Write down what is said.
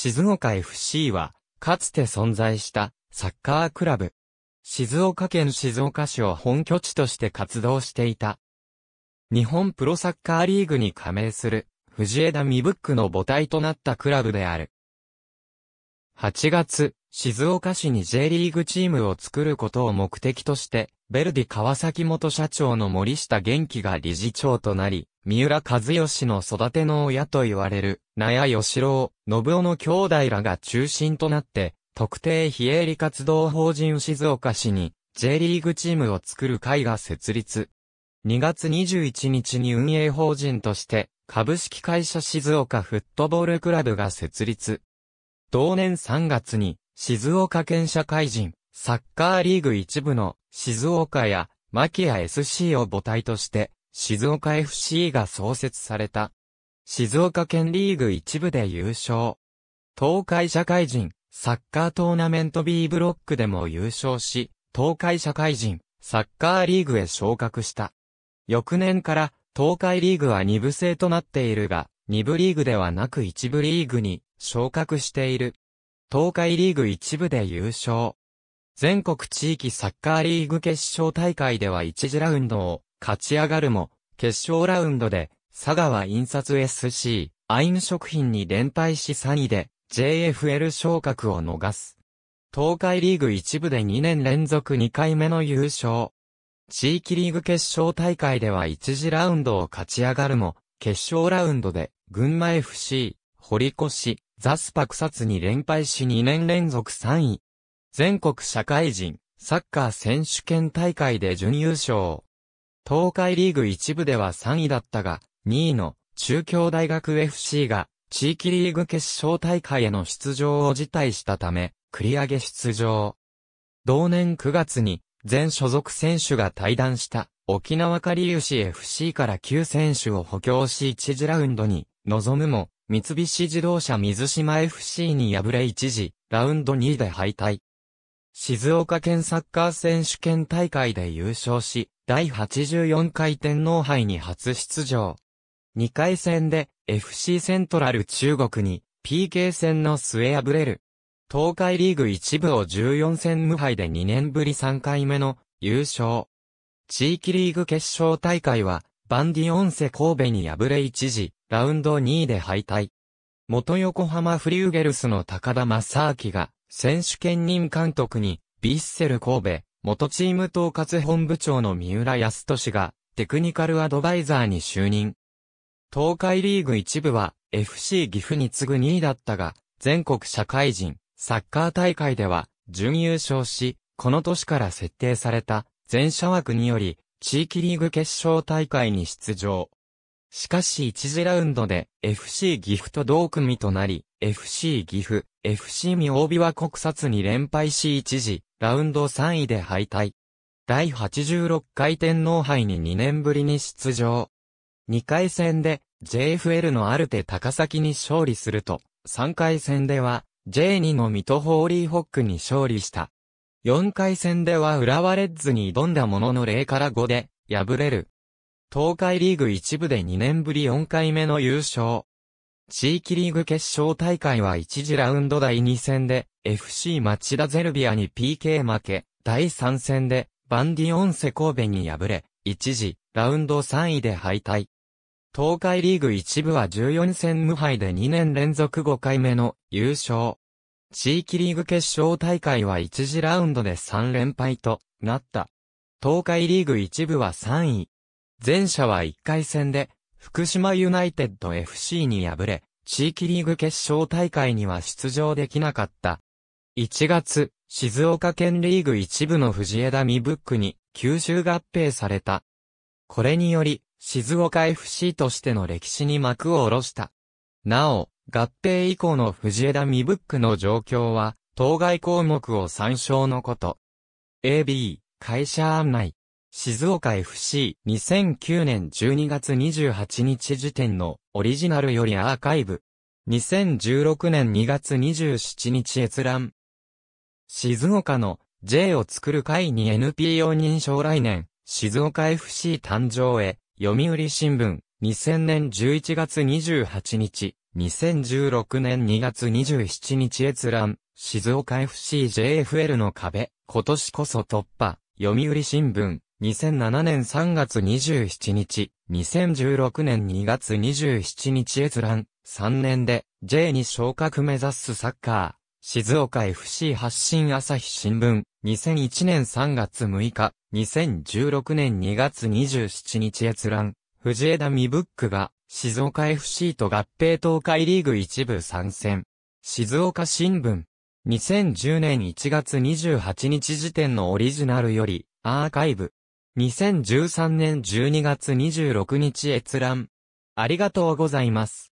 静岡 FC は、かつて存在したサッカークラブ。静岡県静岡市を本拠地として活動していた。日本プロサッカーリーグに加盟する、藤枝ミブックの母体となったクラブである。8月、静岡市に J リーグチームを作ることを目的として、ベルディ川崎元社長の森下元気が理事長となり、三浦和義の育ての親と言われる、名屋義郎、信夫の兄弟らが中心となって、特定非営利活動法人静岡市に、J リーグチームを作る会が設立。2月21日に運営法人として、株式会社静岡フットボールクラブが設立。同年3月に、静岡県社会人、サッカーリーグ一部の、静岡や、マキア SC を母体として、静岡 FC が創設された。静岡県リーグ一部で優勝。東海社会人、サッカートーナメント B ブロックでも優勝し、東海社会人、サッカーリーグへ昇格した。翌年から東海リーグは二部制となっているが、二部リーグではなく一部リーグに昇格している。東海リーグ一部で優勝。全国地域サッカーリーグ決勝大会では1次ラウンドを勝ち上がるも、決勝ラウンドで、佐川印刷 SC、アイム食品に連敗し3位で、JFL 昇格を逃す。東海リーグ一部で2年連続2回目の優勝。地域リーグ決勝大会では1次ラウンドを勝ち上がるも、決勝ラウンドで、群馬 FC、堀越、ザスパクサツに連敗し2年連続3位。全国社会人、サッカー選手権大会で準優勝。東海リーグ一部では3位だったが、2位の中京大学 FC が地域リーグ決勝大会への出場を辞退したため、繰り上げ出場。同年9月に全所属選手が退団した沖縄カリウシ FC から9選手を補強し1次ラウンドに臨むも、三菱自動車水島 FC に敗れ一時、ラウンド2位で敗退。静岡県サッカー選手権大会で優勝し、第84回天皇杯に初出場。2回戦で FC セントラル中国に PK 戦の末敗れる。東海リーグ一部を14戦無敗で2年ぶり3回目の優勝。地域リーグ決勝大会はバンディオンセ神戸に敗れ一時、ラウンド2位で敗退。元横浜フリューゲルスの高田正明が選手兼任監督にビッセル神戸、元チーム統括本部長の三浦康俊が、テクニカルアドバイザーに就任。東海リーグ一部は、FC 岐阜に次ぐ2位だったが、全国社会人、サッカー大会では、準優勝し、この年から設定された、全社枠により、地域リーグ決勝大会に出場。しかし1次ラウンドで FC 岐阜と同組となり、FC 岐阜、FC 未大は国札に連敗し一時、ラウンド3位で敗退。第86回天皇杯に2年ぶりに出場。2回戦で JFL のアルテ高崎に勝利すると、3回戦では J2 の水戸ホーリーホックに勝利した。4回戦では浦和レッズに挑んだものの0から5で敗れる。東海リーグ一部で2年ぶり4回目の優勝。地域リーグ決勝大会は1次ラウンド第2戦で FC 町田ゼルビアに PK 負け、第3戦でバンディオンセ神戸に敗れ、1次ラウンド3位で敗退。東海リーグ一部は14戦無敗で2年連続5回目の優勝。地域リーグ決勝大会は1次ラウンドで3連敗となった。東海リーグ一部は3位。前者は1回戦で福島ユナイテッド FC に敗れ、地域リーグ決勝大会には出場できなかった。1月、静岡県リーグ一部の藤枝未ブックに吸収合併された。これにより、静岡 FC としての歴史に幕を下ろした。なお、合併以降の藤枝未ブックの状況は、当該項目を参照のこと。AB、会社案内。静岡 FC2009 年12月28日時点のオリジナルよりアーカイブ。2016年2月27日閲覧。静岡の J を作る会に NPO 認証来年、静岡 FC 誕生へ、読売新聞、2000年11月28日、2016年2月27日閲覧、静岡 FCJFL の壁、今年こそ突破。読売新聞、2007年3月27日、2016年2月27日閲覧、3年で J に昇格目指すサッカー。静岡 FC 発信朝日新聞、2001年3月6日、2016年2月27日閲覧、藤枝美ブックが、静岡 FC と合併東海リーグ一部参戦。静岡新聞、2010年1月28日時点のオリジナルより、アーカイブ、2013年12月26日閲覧。ありがとうございます。